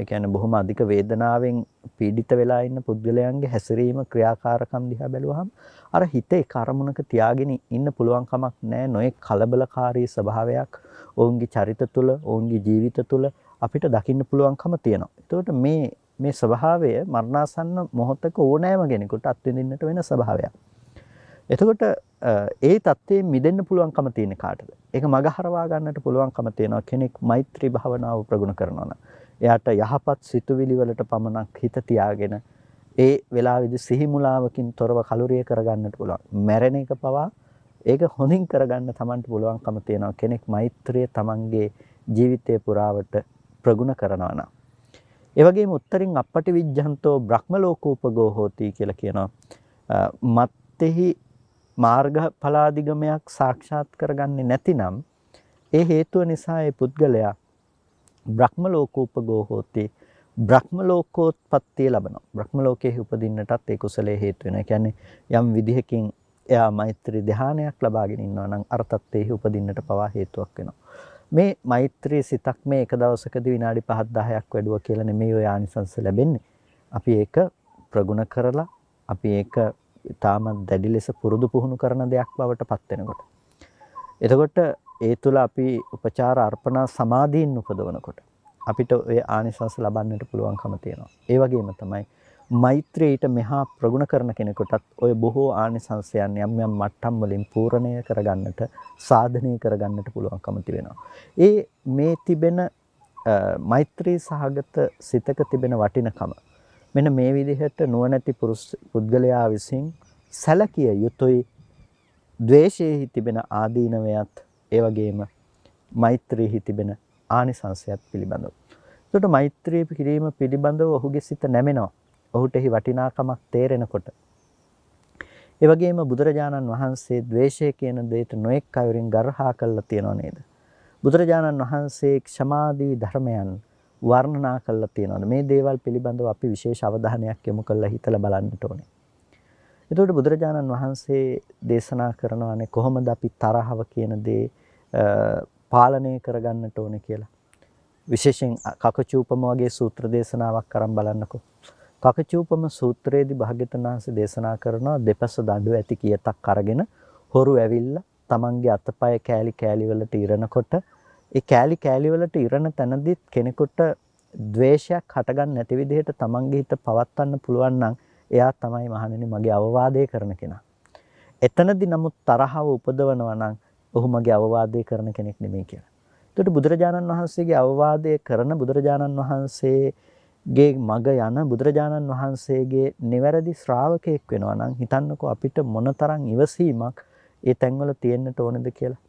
A: ඒ කියන්නේ බොහොම අධික වේදනාවෙන් පීඩිත වෙලා ඉන්න පුද්ගලයන්ගේ හැසිරීම ක්‍රියාකාරකම් දිහා බැලුවහම අර හිතේ කරමුණක තියාගෙන ඉන්න පුළුවන් කමක් නැහැ නොයේ කලබලකාරී ස්වභාවයක් ඔවුන්ගේ චරිත තුළ ඔවුන්ගේ ජීවිත තුළ අපිට දකින්න පුළුවන්කම තියෙනවා. එතකොට මේ මේ ස්වභාවය මරණාසන්න මොහොතක ඕනෑම කෙනෙකුට අත්විඳින්නට වෙන ස්වභාවයක්. එතකොට ඒ தත්ත්වයේ මිදෙන්න පුළුවන්කම තියෙන කාටද? ඒක මගහරවා ගන්නට පුළුවන්කම තියෙනවා කෙනෙක් මෛත්‍රී භාවනාව ප්‍රගුණ කරනවා නම්. එයාට යහපත් සිතුවිලි වලට පමණක් හිත තියාගෙන ඒ වෙලාවේදී සිහිමුලාවකින් තොරව කලුරිය කරගන්නට පුළුවන්. මැරෙන එක පවා ඒක හොඳින් කරගන්න Tamanට පුළුවන්කම තියෙනවා. කෙනෙක් මෛත්‍රිය Tamanගේ ජීවිතේ පුරාවට ප්‍රගුණ කරනවා නම්. ඒ වගේම උත්තරින් අපපටි විජ්ජන්තෝ බ්‍රහ්මලෝකෝපගෝ හෝති කියලා කියනවා. මත්තේහි මාර්ගඵලාදිගමයක් සාක්ෂාත් කරගන්නේ නැතිනම් ඒ හේතුව නිසා ඒ පුද්ගලයා බ්‍රහ්ම ලෝකෝපගෝ හෝති බ්‍රහ්ම ලෝකෝත්පත්තිය ලබනවා. බ්‍රහ්ම ලෝකයේ උපදින්නටත් ඒ කුසලයේ හේතු වෙනවා. කියන්නේ යම් විදිහකින් එයා මෛත්‍රී ධානයක් ලබාගෙන ඉන්නවා නම් අර්ථත්තේහි උපදින්නට පවා හේතුවක් වෙනවා. මේ මෛත්‍රී සිතක් මේ එක දවසකදී විනාඩි 5-10ක් වැඩුවා කියලා නෙමෙයි ඔය ආනිසංස ලැබෙන්නේ. අපි ඒක ප්‍රගුණ කරලා අපි ඒක තාම දැඩි ලෙස පුරුදු පුහුණු කරන දෙයක් බවට පත් වෙනකොට. එතකොට ඒ තුළ අපි උපචාර අර්පණා සමාධීන් උපදවනකොට අපිට ඒ ආනිසංස ලබන්නට පුළුවන්කම තියෙනවා. ඒ වගේම තමයි මෛත්‍රීට මෙහා ප්‍රගුණ කරන කෙනෙකුටත් ඔය බොහෝ ආනිසංසයන් යම් යම් මට්ටම් වලින් පූර්ණණය කරගන්නට සාධනය කරගන්නට පුළුවන්කම තිබෙනවා. ඒ මේ තිබෙන මෛත්‍රී සහගත සිතක තිබෙන වටිනකම මෙන්න මේ විදිහට නුවණැති පුද්ගලයා විසින් සැලකිය යුතුයි ද්වේෂයේ තිබෙන ආදීනවයත් ඒ වගේම මෛත්‍රීහි තිබෙන ආනිසංසයත් පිළිබඳව. එතකොට මෛත්‍රී කිරීම පිළිබඳව ඔහුගේ සිත නැමෙනවා. ඔහුට එහි වටිනාකමක් තේරෙනකොට. ඒ වගේම බුදුරජාණන් වහන්සේ द्वේෂය කියන දෙයට නොඑක් අයුරින් ගර්හා කළා තියනව නේද? බුදුරජාණන් වහන්සේ ක්ෂමාදී ධර්මයන් වර්ණනා කළා තියනවද? මේ දේවල් පිළිබඳව අපි විශේෂ අවධානයක් යොමු කරලා හිතලා බලන්නට ඕනේ. එතකොට බුදුරජාණන් වහන්සේ දේශනා කරනවානේ කොහොමද අපි තරහව කියන දේ පාලනය කරගන්නට ඕන කියලා. විශේෂයෙන් කකචූපම වගේ සූත්‍ර දේශනාවක් අරන් බලන්නකෝ. කකචූපම සූත්‍රයේදී භාග්‍යවතුන් වහන්සේ දේශනා කරනවා දෙපස දඬු ඇති කියතක් අරගෙන හොරු ඇවිල්ලා තමන්ගේ අතපය කෑලි කෑලිවලට ඉරනකොට ඒ කෑලි කෑලිවලට ඉරන තැනදිත් කෙනෙකුට ද්වේෂයක් හටගන්න නැති විදිහට තමන්ගේ හිත පවත්වන්න පුළුවන් නම් එයා තමයි මහණෙනි මගේ අවවාදය කරන කෙනා. එතනදී නමුත් තරහව උපදවනවා නම් ඔහු මගේ අවවාදය කරන කෙනෙක් නෙමෙයි කියලා. එතකොට බුදුරජාණන් වහන්සේගේ අවවාදය කරන බුදුරජාණන් වහන්සේගේ මග යන බුදුරජාණන් වහන්සේගේ නිවැරදි ශ්‍රාවකයෙක් වෙනවා නම් හිතන්නකෝ අපිට මොනතරම් ඉවසීමක් ඒ තැන්වල තියෙන්නට ඕනද කියලා.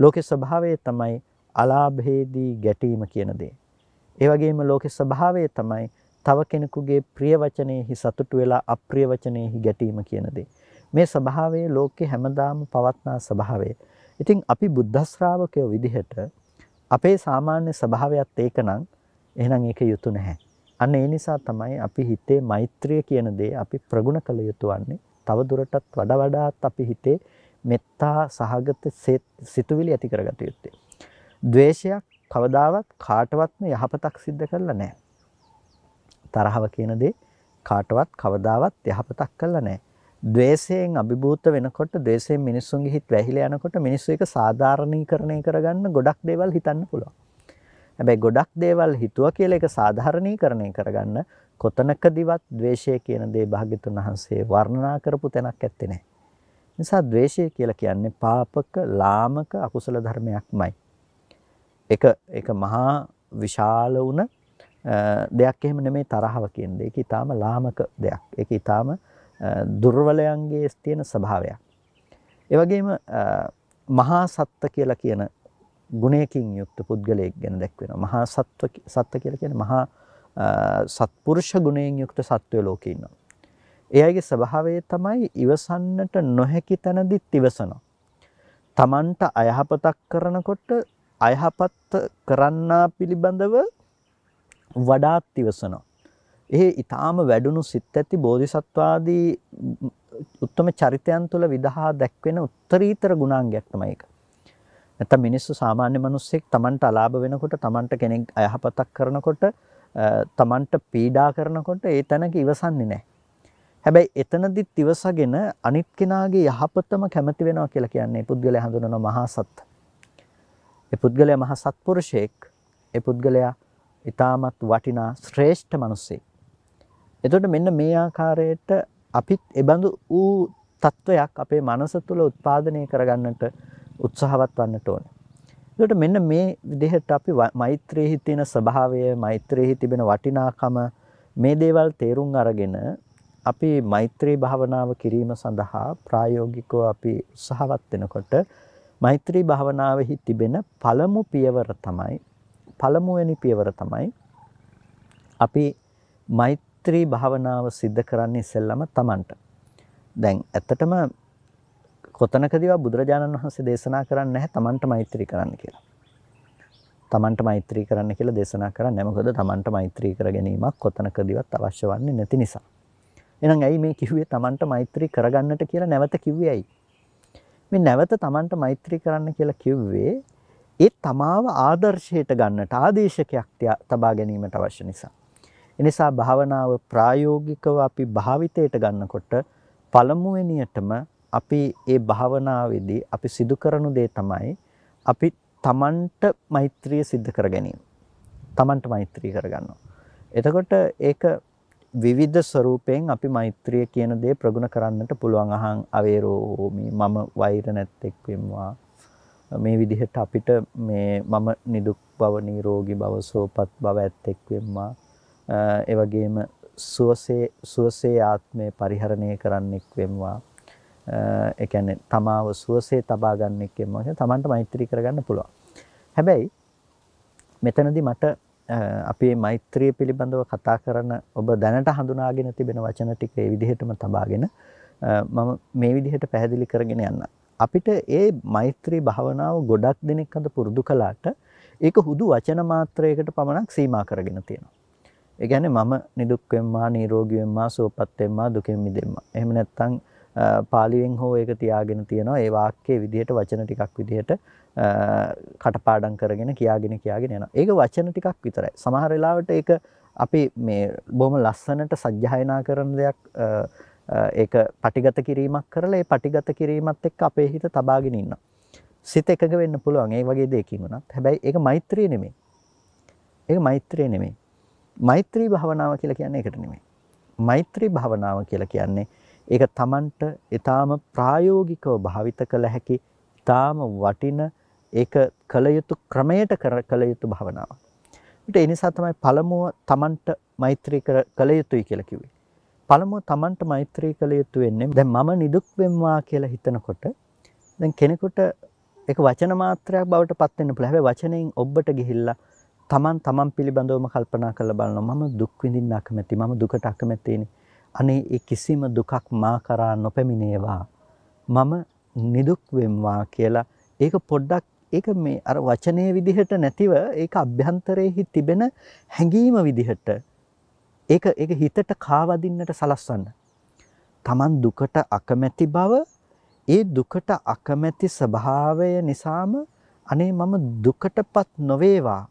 A: ලෝකේ ස්වභාවය තමයි අලාභේදී ගැටීම කියන දේ. ඒ වගේම ලෝකේ ස්වභාවය තමයි තව කෙනෙකුගේ ප්‍රිය වචනයෙහි සතුටු වෙලා අප්‍රිය වචනයෙහි ගැටීම කියන දේ. මේ ස්වභාවය ලෝකේ හැමදාම පවත්නා ස්වභාවය. ඉතින් අපි බුද්ධ ශ්‍රාවකයෝ විදිහට අපේ සාමාන්‍ය ස්වභාවයත් ඒකනම් එහෙනම් ඒක යුතු නැහැ. අන්න ඒ නිසා තමයි අපි හිතේ මෛත්‍රිය කියන දේ අපි ප්‍රගුණ කළ යුතු වන්නේ. තව දුරටත් වඩා වඩාත් අපි හිතේ මෙත්තා සහගත සිතුවිලි ඇති කරගත යුත්තේ. ද්වේෂයක් කවදාවත් කාටවත්ම යහපතක් සිද්ධ කරලා නැහැ. තරහව කියන දේ කාටවත් කවදාවත් යහපතක් කළා නැහැ. ද්වේෂයෙන් අභිභූත වෙනකොට ද්වේෂයෙන් මිනිස්සුන්ගේ හිත වැහිලා යනකොට මිනිස්සු එක සාධාරණීකරණය කරගන්න ගොඩක් දේවල් හිතන්න පුළුවන්. හැබැයි ගොඩක් දේවල් හිතුවා කියලා ඒක සාධාරණීකරණය කරගන්න කොතනකදිවත් ද්වේෂය කියන දේ භාග්‍යතුන් වහන්සේ වර්ණනා කරපු තැනක් ඇත්තේ නැහැ. නිසා ද්වේෂය කියලා කියන්නේ පාපක ලාමක අකුසල ධර්මයක්මයි. එක එක මහා විශාල වුණ දෙයක් එහෙම නෙමේ තරහව කියන්නේ. ඒක ඊටාම ලාමක දෙයක්. ඒක ඊටාම දුර්වලයන්ගේ තියෙන ස්වභාවයක්. ඒ වගේම මහා සත්ත්ව කියලා කියන ගුණයකින් යුක්ත පුද්ගලයෙක් ගැන දැක්වෙනවා. මහා සත්ත්ව සත්ත්ව කියලා කියන්නේ මහා සත්පුරුෂ ගුණයෙන් යුක්ත සත්වය ලෝකේ ඉන්නවා. ඒ අයගේ ස්වභාවය තමයි ඉවසන්නට නොහැකි තැනදිත් ඉවසනවා. Tamanට අයහපතක් කරනකොට අයහපත් කරන්නා පිළිබඳව වඩාත් තිවසනවා. එහි ඊටාම වැඩුණු සිත් ඇති බෝධිසත්වාදී උත්තම චරිතයන් තුළ විදහා දැක්වෙන උත්තරීතර ගුණාංගයක් තමයි ඒක. නැත්තම් මිනිස්සු සාමාන්‍ය මිනිස්සෙක් Tamanට අලාභ වෙනකොට Tamanට කෙනෙක් අයහපතක් කරනකොට Tamanට පීඩා කරනකොට ඒ තැනක ඉවසන්නේ නැහැ. හැබැයි එතනදිත් ඉවසගෙන අනිත් කෙනාගේ යහපතම කැමති වෙනවා කියලා කියන්නේ පුද්ගලයා හඳුනන මහා සත්. ඒ පුද්ගලයා මහා සත්පුරුෂයෙක්. ඒ පුද්ගලයා ඉතාමත් වටිනා ශ්‍රේෂ්ඨ මිනිස්සේ. එතකොට මෙන්න මේ ආකාරයට අපිත් එබඳු ඌ තත්වයක් අපේ මනස තුළ උත්පාදනය කරගන්නට උත්සාහවත් වන්නට ඕනේ. එතකොට මෙන්න මේ විදිහට අපි මෛත්‍රියෙහි තියෙන ස්වභාවය, මෛත්‍රියෙහි තිබෙන වටිනාකම මේ දේවල් තේරුම් අරගෙන අපි මෛත්‍රී භාවනාව කිරීම සඳහා ප්‍රායෝගිකව අපි උත්සාහවත් වෙනකොට මෛත්‍රී භාවනාවෙහි තිබෙන පළමු පියවර තමයි පළමුවැනි පියවර තමයි අපි මෛත්‍රී භාවනාව සිද්ධ කරන්නේ ඉස්සෙල්ලම Tamanට. දැන් ඇත්තටම කොතනකදීවත් බුදුරජාණන් වහන්සේ දේශනා කරන්නේ නැහැ Tamanට මෛත්‍රී කරන්න කියලා. Tamanට මෛත්‍රී කරන්න කියලා දේශනා කරන්නේ මොකද Tamanට මෛත්‍රී කර ගැනීමක් කොතනකදීවත් අවශ්‍ය වන්නේ නැති නිසා. එහෙනම් ඇයි මේ කිව්වේ Tamanට මෛත්‍රී කරගන්නට කියලා නැවත කිව්වේ ඇයි? මේ නැවත Tamanට මෛත්‍රී කරන්න කියලා කිව්වේ ඒ තමාව ආදර්ශයට ගන්නට ආදේශකයක් තබා ගැනීමට අවශ්‍ය නිසා. එනිසා භාවනාව ප්‍රායෝගිකව අපි භාවිතයට ගන්නකොට පළමුවෙනියටම අපි ඒ භාවනාවේදී අපි සිදු කරන දේ තමයි අපි තමන්ට මෛත්‍රිය සිද්ධ කර ගැනීම. තමන්ට මෛත්‍රී කරගන්නවා. එතකොට ඒක විවිධ ස්වරූපයෙන් අපි මෛත්‍රිය කියන දේ ප්‍රගුණ කරන්නට පුළුවන් අහං අවේරෝ මේ මම වෛර නැත්තෙක් වෙම්වා මේ විදිහට අපිට මේ මම නිදුක් බව නිරෝගී බව සුවපත් බව ඇත්තෙක් වෙම්මා ඒ වගේම සුවසේ සුවසේ ආත්මය පරිහරණය කරන්නෙක් වෙම්වා ඒ කියන්නේ තමාව සුවසේ තබා ගන්නෙක් වෙම්වා කියන්නේ Tamanට මෛත්‍රී කරගන්න පුළුවන් හැබැයි මෙතනදී මට අපේ මෛත්‍රිය පිළිබඳව කතා කරන ඔබ දැනට හඳුනාගෙන තිබෙන වචන ටික ඒ විදිහටම තබාගෙන මම මේ විදිහට පැහැදිලි කරගෙන යන්නම් අපිට ඒ මෛත්‍රී භාවනාව ගොඩක් දෙනෙක් අද පුරුදු කළාට ඒක හුදු වචන මාත්‍රයකට පමණක් සීමා කරගෙන තියෙනවා. ඒ කියන්නේ මම නිදුක් වෙම්මා නිරෝගී වෙම්මා සුවපත් වෙම්මා දුකෙන් මිදෙම්මා. එහෙම නැත්නම් පාලියෙන් හෝ ඒක තියාගෙන තියෙනවා ඒ වාක්‍යයේ විදිහට වචන ටිකක් විදිහට කටපාඩම් කරගෙන කියාගෙන කියාගෙන යනවා. ඒක වචන ටිකක් විතරයි. සමහර වෙලාවට ඒක අපි මේ බොහොම ලස්සනට සජ්ජායනා කරන දෙයක් ඒක පටිගත කිරීමක් කරලා ඒ පටිගත කිරීමත් එක්ක අපේ හිත තබාගෙන ඉන්නවා. සිත එකග වෙන්න පුළුවන් ඒ වගේ දෙයකින් උනත්. හැබැයි ඒක මෛත්‍රිය නෙමෙයි. ඒක මෛත්‍රිය නෙමෙයි. මෛත්‍රී භාවනාව කියලා කියන්නේ ඒකට නෙමෙයි. මෛත්‍රී භාවනාව කියලා කියන්නේ ඒක Tamanට ඊටාම ප්‍රායෝගිකව භාවිත කළ හැකි ඊටාම වටින ඒක කළ යුතු ක්‍රමයට කළ යුතු භාවනාවක්. ඒ නිසා තමයි පළමුව Tamanට මෛත්‍රී කළ යුතුයි කියලා කිව්වේ. පළමුව Tamanට මෛත්‍රී කළ යුතු වෙන්නේ දැන් මම නිදුක් වෙම්වා කියලා හිතනකොට දැන් කෙනෙකුට ඒක වචන මාත්‍රයක් බවට පත් වෙන්න පුළුවන්. හැබැයි වචනෙන් ඔබට ගිහිල්ලා Taman Taman පිළිබඳවම කල්පනා කරලා බලනවා. මම දුක් විඳින්න අකමැති. මම දුකට අකමැතිනේ. අනේ ඒ කිසිම දුකක් මා කරා නොපැමිණේවා. මම නිදුක් වෙම්වා කියලා ඒක පොඩ්ඩක් ඒක මේ අර වචනයේ විදිහට නැතිව ඒක අභ්‍යන්තරයේ තිබෙන හැඟීම විදිහට ඒක ඒක හිතට කාවදින්නට සලස්වන්න. Taman දුකට අකමැති බව ඒ දුකට අකමැති ස්වභාවය නිසාම අනේ මම දුකටපත් නොවේවා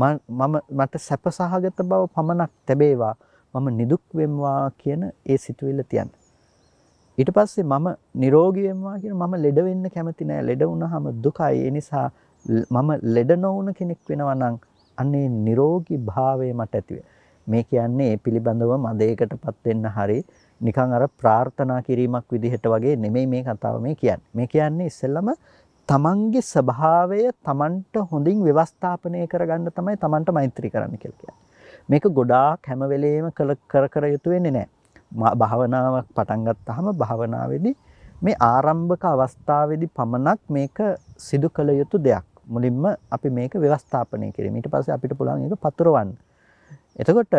A: මම මට සැපසහගත බව පමණක් ලැබේවා මම නිදුක් වෙම්වා කියන ඒ සිතුවිල්ල තියන්න. ඊට පස්සේ මම නිරෝගී වෙම්වා කියන මම ලෙඩ වෙන්න කැමති නෑ ලෙඩ වුණාම දුකයි ඒ නිසා මම ලෙඩ නොවුන කෙනෙක් වෙනවා නම් අන්නේ නිරෝගී භාවය මට ඇති වෙනවා. මේ කියන්නේ ඒ පිළිබඳව මදයකටපත් වෙන්න හරි නිකන් අර ප්‍රාර්ථනා කිරීමක් විදිහට වගේ නෙමෙයි මේ කතාව මේ කියන්නේ. මේ කියන්නේ ඉස්සෙල්ලම තමන්ගේ ස්වභාවය තමන්ට හොඳින් ව්‍යවස්ථාපනය කරගන්න තමයි තමන්ට මෛත්‍රී කරන්න කියලා කියන්නේ. මේක ගොඩාක් හැම වෙලේම කළ කර කර යුතු වෙන්නේ නැහැ. භාවනාවක් පටන් ගත්තාම භාවනාවේදී මේ ආරම්භක අවස්ථාවේදී පමණක් මේක සිදු කළ යුතු දෙයක්. මුලින්ම අපි මේක ව්‍යවස්ථාපනය කිරීම. ඊට පස්සේ අපිට පුළුවන් ඒක පතුරවන්න. එතකොට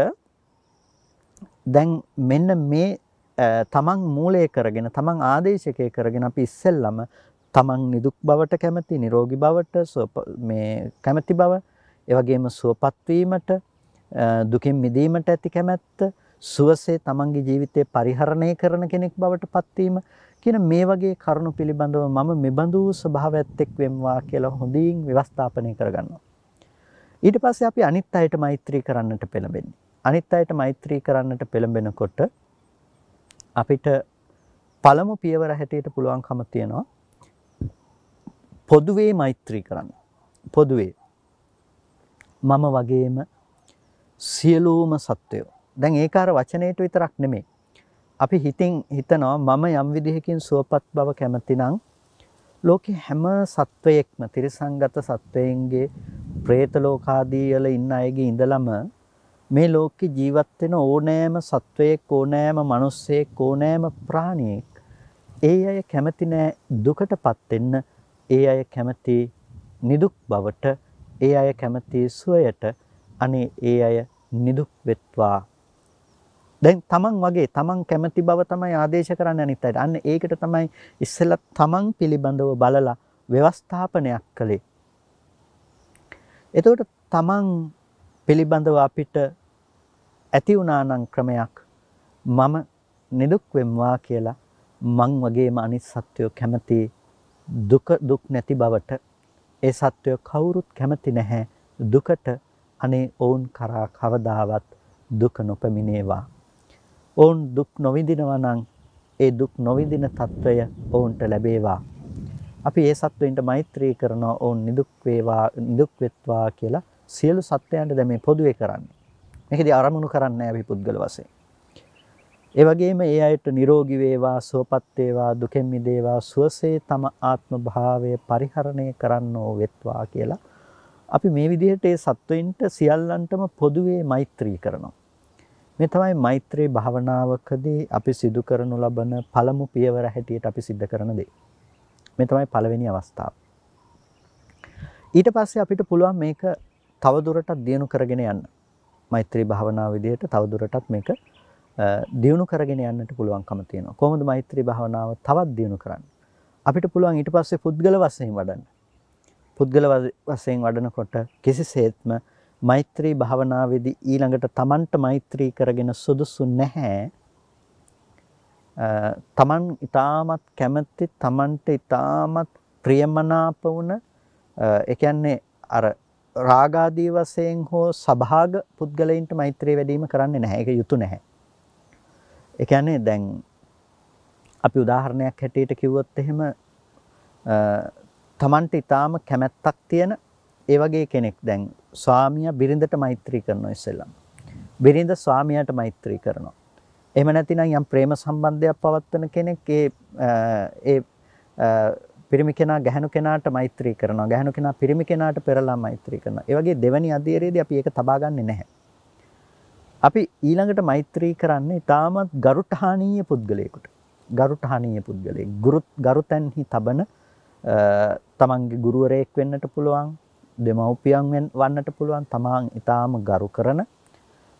A: දැන් මෙන්න මේ තමන් මූලය කරගෙන තමන් ආදේශකය කරගෙන අපි ඉස්සෙල්ලම තමන් නිදුක් බවට කැමති නිරෝගී බවට මේ කැමති බව එවැගේම සුවපත් වීමට දුකින් මිදීමට ඇති කැමැත්ත සුවසේ තමන්ගේ ජීවිතය පරිහරණය කරන කෙනෙක් බවට පත්වීම කියන මේ වගේ කරුණු පිළිබඳව මම මෙබඳු ස්වභාවයත් එක් වෙම්වා කියලා හොඳින් ව්‍යවස්ථාපනය කරගන්නවා ඊට පස්සේ අපි අනිත් අයට මෛත්‍රී කරන්නට පෙළඹෙන්නේ. අනිත් අයට මෛත්‍රී කරන්නට පෙළඹෙනකොට අපිට පළමු පියවර හැටියට පුළුවන්කම තියෙනවා පොදුවේ මෛත්‍රී කරන්න. පොදුවේ මම වගේම සියලූම සත්වයෝ. දැන් ඒක අර වචනයට විතරක් නෙමෙයි. අපි හිතින් හිතනවා මම යම් විදිහකින් සුවපත් බව කැමති නම් ලෝකේ හැම සත්වයෙක්ම තිරිසංගත සත්වයන්ගේ പ്രേත ලෝකාදී වල ඉන්න අයගේ ඉඳලම මේ ලෝකේ ජීවත් වෙන ඕනෑම සත්වයෙක් ඕනෑම මිනිස්සෙක් ඕනෑම ප්‍රාණියෙක් ඒ අය කැමති නෑ දුකටපත් වෙන්න ඒ අය කැමති නිදුක් බවට ඒ අය කැමති සුවයට අනේ ඒ අය නිදුක් වෙත්වා දැන් තමන් වගේ තමන් කැමති බව තමයි ආදේශ කරන්න අනිත් අයට. අන්න ඒකට තමයි ඉස්සෙල්ලා තමන් පිළිබඳව බලලා ව්‍යවස්ථාපනයක් කළේ. එතකොට තමන් පිළිබඳව අපිට ඇති වුණානම් ක්‍රමයක් මම නිදුක් වෙම්වා කියලා මං වගේම අනිත් සත්වයෝ කැමති දුක දුක් නැති බවට ඒ සත්වයෝ කවුරුත් කැමති නැහැ දුකට අනේ ඔවුන් කරා කවදාවත් දුක නොපමිණේවා ඔවුන් දුක් නොවිඳිනවා නම් ඒ දුක් නොවිඳින తত্ত্বය ඔවුන්ට ලැබේවා අපි ඒ සත්වයින්ට මෛත්‍රී කරනවා ඔවුන් නිදුක් වේවා නිදුක් වෙත්වා කියලා සියලු සත්වයන්ට දැන් මේ පොදුවේ කරන්නේ. මේකදී අරමුණු කරන්නේ නැහැ අපි පුද්ගල වශයෙන්. ඒ වගේම ඒ අයට නිරෝගී වේවා, සුවපත් වේවා, දුකෙන් මිදේවා, සුවසේ තම ආත්ම භාවය පරිහරණය කරන්නෝ වෙත්වා කියලා අපි මේ විදිහට ඒ සත්වයින්ට සියල්ලන්ටම පොදුවේ මෛත්‍රී කරනවා. මේ තමයි මෛත්‍රී භාවනාවකදී අපි සිදු කරනු ලබන පළමු පියවර හැටියට අපි සිද්ධ කරන දේ. මේ තමයි පළවෙනි අවස්ථාව. ඊට පස්සේ අපිට පුළුවන් මේක තවදුරටත් දියුණු කරගෙන යන්න. මෛත්‍රී භාවනාව විදිහට තවදුරටත් මේක දියුණු කරගෙන යන්නට පුළුවන්කම තියෙනවා. කොහොමද මෛත්‍රී භාවනාව තවත් දියුණු කරන්නේ? අපිට පුළුවන් ඊට පස්සේ පුද්ගල වශයෙන් වඩන්න. පුද්ගල වශයෙන් වඩනකොට කිසිසේත්ම මෛත්‍රී භාවනාවේදී ඊළඟට Tamanට මෛත්‍රී කරගෙන සුදුසු නැහැ තමන් ඉතාමත් කැමැති තමන්ට ඉතාමත් ප්‍රියමනාප වුණ ඒ කියන්නේ අර රාගාදී වශයෙන් හෝ සභාග පුද්ගලයින්ට මෛත්‍රී වැඩිම කරන්නේ නැහැ. ඒක යුතුය නැහැ. ඒ කියන්නේ දැන් අපි උදාහරණයක් හැටියට කිව්වොත් එහෙම තමන්ට ඊටාම කැමැත්තක් තියෙන ඒ වගේ කෙනෙක් දැන් ස්වාමියා බිරිඳට මෛත්‍රී කරනවා ඉස්සෙල්ලම. බිරිඳ ස්වාමියාට මෛත්‍රී කරනවා. එහෙම නැතිනම් යම් ප්‍රේම සම්බන්ධයක් පවත්වන කෙනෙක් ඒ ඒ පිරිමි කෙනා ගැහණු කෙනාට මෛත්‍රී කරනවා. ගැහණු කෙනා පිරිමි කෙනාට පෙරලා මෛත්‍රී කරනවා. ඒ වගේ දෙවැනි අධීරයේදී අපි ඒක තබා ගන්නෙ නැහැ. අපි ඊළඟට මෛත්‍රී කරන්නේ ඊටමත් ගරුඨානීය පුද්ගලයෙකුට. ගරුඨානීය පුද්ගලයෙක්. ගුරුත් ගරුතන්හි තබන තමන්ගේ ගුරුවරයෙක් වෙන්නට පුළුවන්. දෙමව්පියන් වන්නට පුළුවන්. තමන් ඊටාම ගරු කරන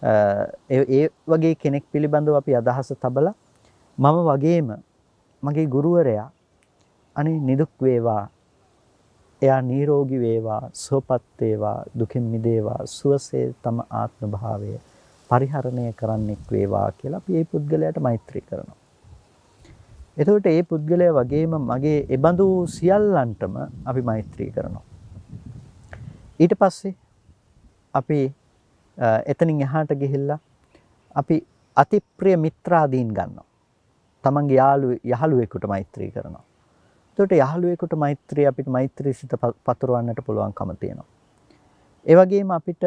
A: ඒ වගේ කෙනෙක් පිළිබඳව අපි අදහස තබලා මම වගේම මගේ ගුරුවරයා අනේ නිදුක් වේවා එයා නිරෝගී වේවා සුවපත් වේවා දුකින් මිදේවා සුවසේ තම ආත්ම භාවය පරිහරණය කරන්නෙක් වේවා කියලා අපි මේ පුද්ගලයාට මෛත්‍රී කරනවා. එතකොට මේ පුද්ගලයා වගේම මගේ එබඳු සියල්ලන්ටම අපි මෛත්‍රී කරනවා. ඊට පස්සේ අපි එතනින් එහාට ගිහිල්ලා අපි අතිප්‍රිය මිත්‍රාදීන් ගන්නවා. තමන්ගේ යාළු යහළුවෙකුට මෛත්‍රී කරනවා. එතකොට යහළුවෙකුට මෛත්‍රී අපිට මෛත්‍රී සිත පතුරවන්නට පුළුවන්කම තියෙනවා. ඒ වගේම අපිට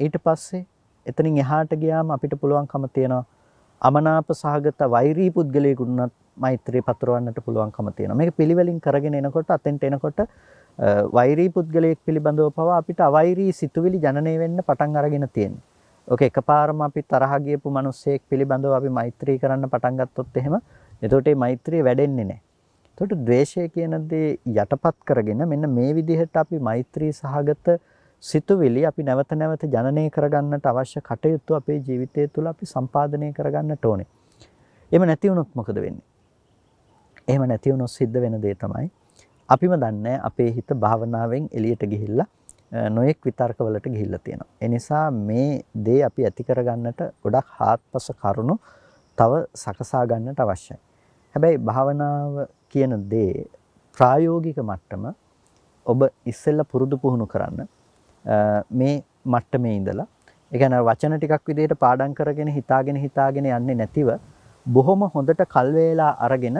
A: ඊට පස්සේ එතනින් එහාට ගියාම අපිට පුළුවන්කම තියෙනවා අමනාප සහගත වෛරී පුද්ගලයෙකුට මෛත්‍රී පතුරවන්නට පුළුවන්කම තියෙනවා. මේක පිළිවෙලින් කරගෙන එනකොට අතෙන්ට එනකොට වෛරී පුද්ගලයෙක් පිළිබඳව පවා අපිට අවෛරී සිතුවිලි ජනනය වෙන්න පටන් අරගෙන තියෙනවා. ඕක එකපාරම අපි තරහ ගියපු මිනිස්සෙක් පිළිබඳව අපි මෛත්‍රී කරන්න පටන් ගත්තොත් එහෙම එතකොට මේ මෛත්‍රිය වැඩෙන්නේ නැහැ. එතකොට ද්වේෂය කියන දේ යටපත් කරගෙන මෙන්න මේ විදිහට අපි මෛත්‍රී සහගත සිතුවිලි අපි නැවත නැවත ජනනය කරගන්නට අවශ්‍ය කටයුතු අපේ ජීවිතය තුළ අපි සම්පාදනය කරගන්නට ඕනේ. එහෙම නැති වුණොත් මොකද වෙන්නේ? එහෙම නැති වුණොත් සිද්ධ වෙන දේ තමයි අපිම දන්නේ අපේ හිත භාවනාවෙන් එළියට ගිහිල්ලා නොයෙක් විතර්කවලට ගිහිල්ලා තියෙනවා. ඒ නිසා මේ දේ අපි ඇති කරගන්නට ගොඩක් හාත්පස කරුණු තව සකසා ගන්නට අවශ්‍යයි. හැබැයි භාවනාව කියන දේ ප්‍රායෝගික මට්ටම ඔබ ඉස්සෙල්ලා පුරුදු පුහුණු කරන්න මේ මට්ටමේ ඉඳලා ඒ කියන්නේ වචන ටිකක් විදිහට පාඩම් කරගෙන හිතාගෙන හිතාගෙන යන්නේ නැතිව බොහොම හොඳට කල් වේලා අරගෙන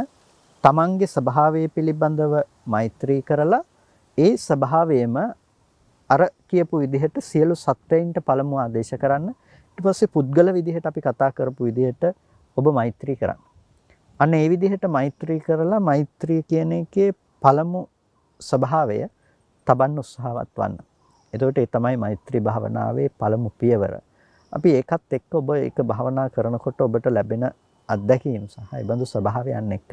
A: තමන්ගේ ස්වභාවය පිළිබඳව මෛත්‍රී කරලා ඒ ස්වභාවයම අර කියපු විදිහට සියලු සත්වයින්ට පළමුව ආදේශ කරන්න ඊට පස්සේ පුද්ගල විදිහට අපි කතා කරපු විදිහට ඔබ මෛත්‍රී කරන්න. අන්න ඒ විදිහට මෛත්‍රී කරලා මෛත්‍රී කියන එකේ පළමු ස්වභාවය තබන්න උත්සාහවත් වන්න. එතකොට ඒ තමයි මෛත්‍රී භාවනාවේ පළමු පියවර. අපි ඒකත් එක්ක ඔබ ඒක භාවනා කරනකොට ඔබට ලැබෙන අත්දැකීම් සහ ඒ බඳු ස්වභාවයන් එක්ක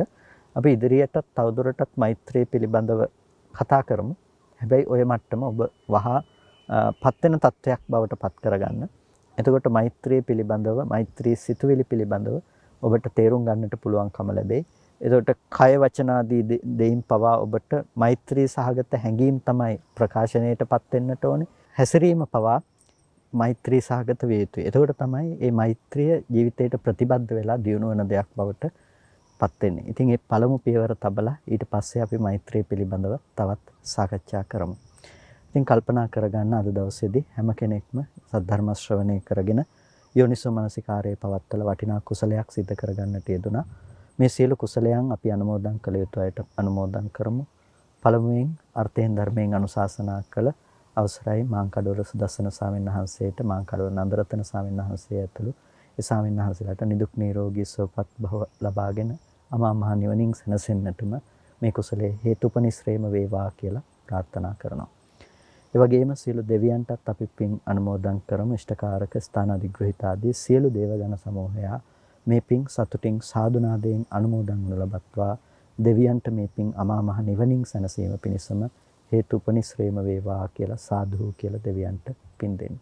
A: අපි ඉදිරියටත් තවදුරටත් මෛත්‍රී පිළිබඳව කතා කරමු. හැබැයි ওই මට්ටම ඔබ වහා පත් වෙන තත්වයක් බවට පත් කරගන්න. එතකොට මෛත්‍රී පිළිබඳව මෛත්‍රී සිතුවිලි පිළිබඳව ඔබට තේරුම් ගන්නට පුළුවන්කම ලැබෙයි. එතකොට කය වචනාදී දෙයින් පවා ඔබට මෛත්‍රී සහගත හැඟීම් තමයි ප්‍රකාශණයටපත් වෙන්නට ඕනේ. හැසිරීම පවා මෛත්‍රී සහගත වේ යුතුයි. එතකොට තමයි මේ මෛත්‍රිය ජීවිතයට ප්‍රතිබද්ධ වෙලා දියුණු වෙන දෙයක් බවට පත් වෙන්නේ. ඉතින් ඒ පළමු පියවර තබලා ඊට පස්සේ අපි මෛත්‍රිය පිළිබඳව තවත් සාකච්ඡා කරමු. ඉතින් කල්පනා කරගන්න අද දවසේදී හැම කෙනෙක්ම සද්ධර්ම ශ්‍රවණය කරගෙන යෝනිසෝ මනසිකාරයේ පවත්තල වටිනා කුසලයක් සිදු කරගන්නට යෙදුනා. මේ සියලු කුසලයන් අපි අනුමෝදන් කළ යුතු අයට අනුමෝදන් කරමු. පළමුවෙන් අර්ථයෙන් ධර්මයෙන් අනුශාසනා කළ අවසරයි මාංකඩවර සුදස්සන ස්වාමීන් වහන්සේට මාංකඩවර නන්දරතන ස්වාමීන් වහන්සේ ඇතුළු ඒ ස්වාමීන් වහන්සේලාට නිදුක් නිරෝගී සුවපත් භව ලබාගෙන අමා මහ නිවනින් සැනසෙන්නටම මේ කුසලයේ හේතුපනිස්රේම වේවා කියලා ප්‍රාර්ථනා කරනවා. ඒ වගේම සියලු දෙවියන්ටත් අපි පින් අනුමෝදන් කරමු. ඉෂ්ඨකාරක ස්ථානාධිග්‍රහිත ආදී සියලු දේවගණ සමූහයා මේ පින් සතුටින් සාදුනාදයෙන් අනුමෝදන් වනු ලබත්වා දෙවියන්ට මේ පින් අමා මහ නිවනින් සැනසීම පිණිසම හේතුපනිස්රේම වේවා කියලා සාදු කියලා දෙවියන්ට පින් දෙන්න.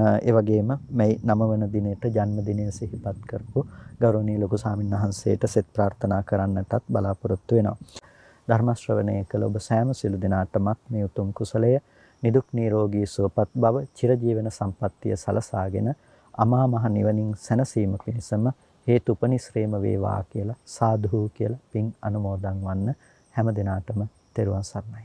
A: ඒ වගේම මේ නම වන දිනේට ජන්මදිනය සිහිපත් කරපු ගෞරවනීය ලොකු ස්වාමීන් වහන්සේට සෙත් ප්‍රාර්ථනා කරන්නටත් බලාපොරොත්තු වෙනවා. ධර්ම ශ්‍රවණය කළ ඔබ සෑම සිළු දිනාටමත් මේ උතුම් කුසලය නිදුක් නිරෝගී සුවපත් බව චිරජීවන සම්පන්නිය සලසාගෙන අමා මහ නිවනින් සැනසීම පිණිසම හේතුපනිශ්‍රේම වේවා කියලා සාදු කියලා පින් අනුමෝදන් වන්න හැම දිනාටම තෙරුවන් සරණයි.